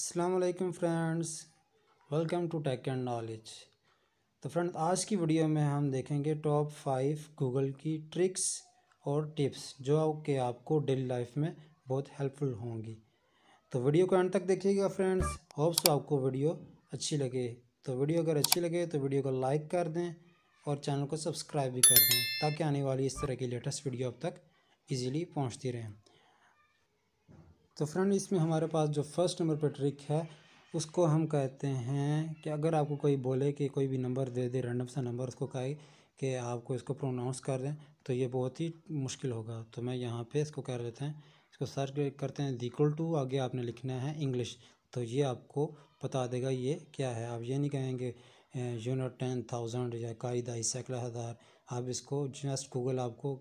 Aslam friends welcome to tech and knowledge तो friend आज की वीडियो में हम देखेंगे टॉप फाइव गूगल की ट्रिक्स और टिप्स जो कि आपको डेली लाइफ में बहुत हेल्पफुल होंगी तो वीडियो को एंड तक देखिएगा फ्रेंड्स होप्स आपको वीडियो अच्छी लगे तो वीडियो अगर अच्छी लगे तो वीडियो को लाइक कर दें और चैनल को सब्सक्राइब भी कर दें ताकि आने वाली इस तरह की लेटेस्ट वीडियो अब तक ईजीली पहुँचती रहें तो फ्रेंड इसमें हमारे पास जो फर्स्ट नंबर पर ट्रिक है उसको हम कहते हैं कि अगर आपको कोई बोले कि कोई भी नंबर दे दे रैंडम सा नंबर उसको कहे कि आपको इसको प्रोनाउंस कर दें तो ये बहुत ही मुश्किल होगा तो मैं यहाँ पे इसको कह लेते हैं इसको सर्च करते हैं दिक्वल टू आगे आपने लिखना है इंग्लिश तो ये आपको बता देगा ये क्या है आप ये नहीं कहेंगे यूनिट टेन थाउजेंड या कायदा सैकड़ा हज़ार आप इसको जस्ट गूगल आपको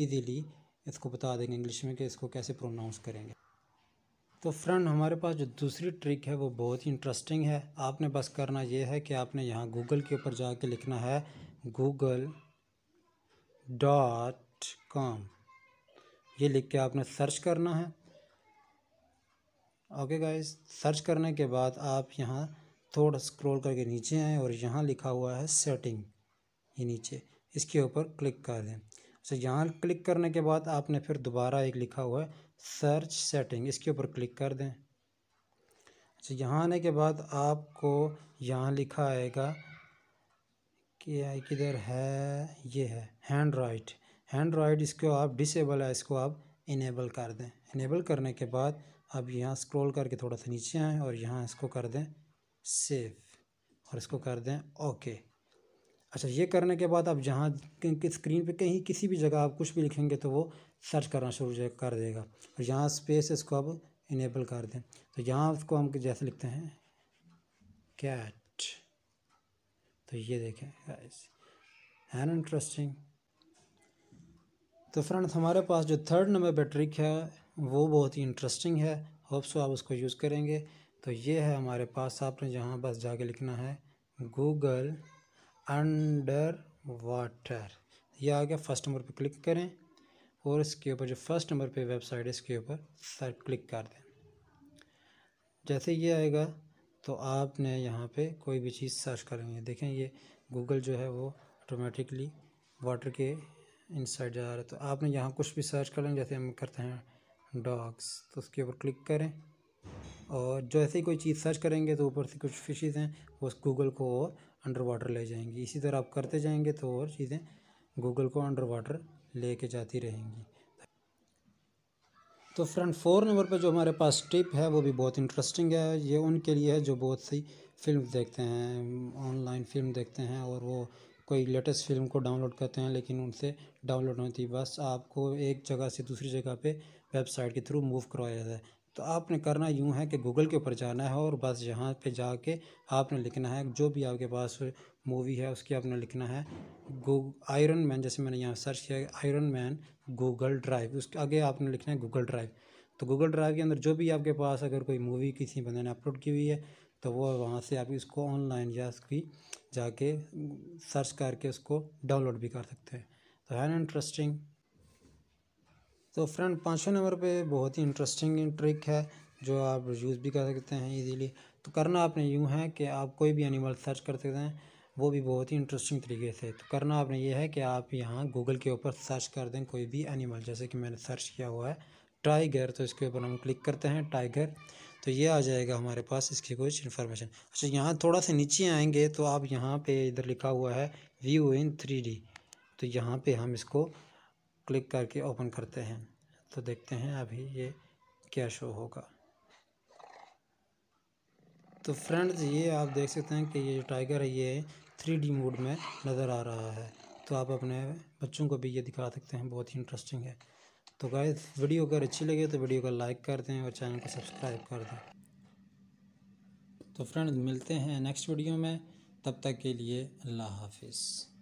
ईजीली इसको बता देंगे इंग्लिश में कि इसको कैसे प्रोनाउंस करेंगे तो फ्रेंड हमारे पास जो दूसरी ट्रिक है वो बहुत ही इंटरेस्टिंग है आपने बस करना ये है कि आपने यहाँ गूगल के ऊपर जा लिखना है गूगल डॉट कॉम ये लिख के आपने सर्च करना है ओके गाइस सर्च करने के बाद आप यहाँ थोड़ा स्क्रॉल करके नीचे आएँ और यहाँ लिखा हुआ है सेटिंग ये नीचे इसके ऊपर क्लिक कर दें अच्छा यहाँ क्लिक करने के बाद आपने फिर दोबारा एक लिखा हुआ है सर्च सेटिंग इसके ऊपर क्लिक कर दें अच्छा यहाँ आने के बाद आपको यहाँ लिखा आएगा कि किधर है ये है हैंड राइट हैंड राइट इसको आप डिसेबल है इसको आप इनेबल कर दें इनेबल करने के बाद आप यहाँ स्क्रॉल करके थोड़ा सा नीचे आएँ और यहाँ इसको कर दें सेव और इसको कर दें ओके अच्छा ये करने के बाद आप जहाँ कि स्क्रीन पे कहीं किसी भी जगह आप कुछ भी लिखेंगे तो वो सर्च करना शुरू कर देगा और यहाँ स्पेस इसको आप इनेबल कर दें तो यहाँ उसको हम जैसे लिखते हैं कैट तो ये देखें है ना इंटरेस्टिंग तो फ्रेंड्स हमारे पास जो थर्ड नंबर बैटरी है वो बहुत ही इंटरेस्टिंग है होप्सो आप उसको यूज़ करेंगे तो ये है हमारे पास आपने जहाँ बस जाके लिखना है गूगल अंडर वाटर यह आ गया फर्स्ट नंबर पे क्लिक करें और इसके ऊपर जो फर्स्ट नंबर पे वेबसाइट है इसके ऊपर सर क्लिक कर दें जैसे ये आएगा तो आपने यहाँ पे कोई भी चीज़ सर्च करेंगे देखें ये गूगल जो है वो ऑटोमेटिकली वाटर के इनसाइड जा रहा है तो आपने यहाँ कुछ भी सर्च करें जैसे हम करते हैं डॉग्स तो उसके ऊपर क्लिक करें और जैसे ही कोई चीज़ सर्च करेंगे तो ऊपर से कुछ फिशेज़ हैं वो गूगल को और अंडर वाटर ले जाएंगी इसी तरह आप करते जाएंगे तो और चीज़ें गूगल को अंडर वाटर ले के जाती रहेंगी तो फ्रेंड फोर नंबर पे जो हमारे पास टिप है वो भी बहुत इंटरेस्टिंग है ये उनके लिए है जो बहुत सी फिल्म देखते हैं ऑनलाइन फिल्म देखते हैं और वो कोई लेटेस्ट फिल्म को डाउनलोड करते हैं लेकिन उनसे डाउनलोड नहीं होती बस आपको एक जगह से दूसरी जगह पे वेबसाइट के थ्रू मूव करवाया जाता है तो आपने करना यूँ है कि गूगल के ऊपर जाना है और बस यहाँ पे जाके आपने लिखना है जो भी आपके पास मूवी है उसकी आपने लिखना है गू आयरन मैन जैसे मैंने यहाँ सर्च किया आयरन मैन गूगल ड्राइव उसके आगे आपने लिखना है गूगल ड्राइव तो गूगल ड्राइव के अंदर जो भी आपके पास अगर कोई मूवी किसी बंदे ने अपलोड की हुई है तो वो वहाँ से आप इसको ऑनलाइन या उसकी जाके सर्च करके उसको डाउनलोड भी कर सकते हैं तो है ना इंटरेस्टिंग तो फ्रेंड पाँचवें नंबर पे बहुत ही इंटरेस्टिंग ट्रिक है जो आप यूज़ भी कर सकते हैं इजीली तो करना आपने यूँ है कि आप कोई भी एनिमल सर्च कर सकते हैं वो भी बहुत ही इंटरेस्टिंग तरीके से तो करना आपने ये है कि आप यहाँ गूगल के ऊपर सर्च कर दें कोई भी एनिमल जैसे कि मैंने सर्च किया हुआ है टाइगर तो इसके ऊपर हम क्लिक करते हैं टाइगर तो ये आ जाएगा हमारे पास इसकी कुछ इन्फॉर्मेशन अच्छा यहाँ थोड़ा सा नीचे आएंगे तो आप यहाँ पे इधर लिखा हुआ है व्यू इन थ्री तो यहाँ पे हम इसको क्लिक करके ओपन करते हैं तो देखते हैं अभी ये क्या शो होगा तो फ्रेंड्स ये आप देख सकते हैं कि ये जो टाइगर है ये थ्री डी मोड में नज़र आ रहा है तो आप अपने बच्चों को भी ये दिखा सकते हैं बहुत ही इंटरेस्टिंग है तो गाय वीडियो अगर अच्छी लगे तो वीडियो को लाइक कर दें और चैनल को सब्सक्राइब कर दें तो फ्रेंड्स मिलते हैं नेक्स्ट वीडियो में तब तक के लिए अल्लाह हाफिज़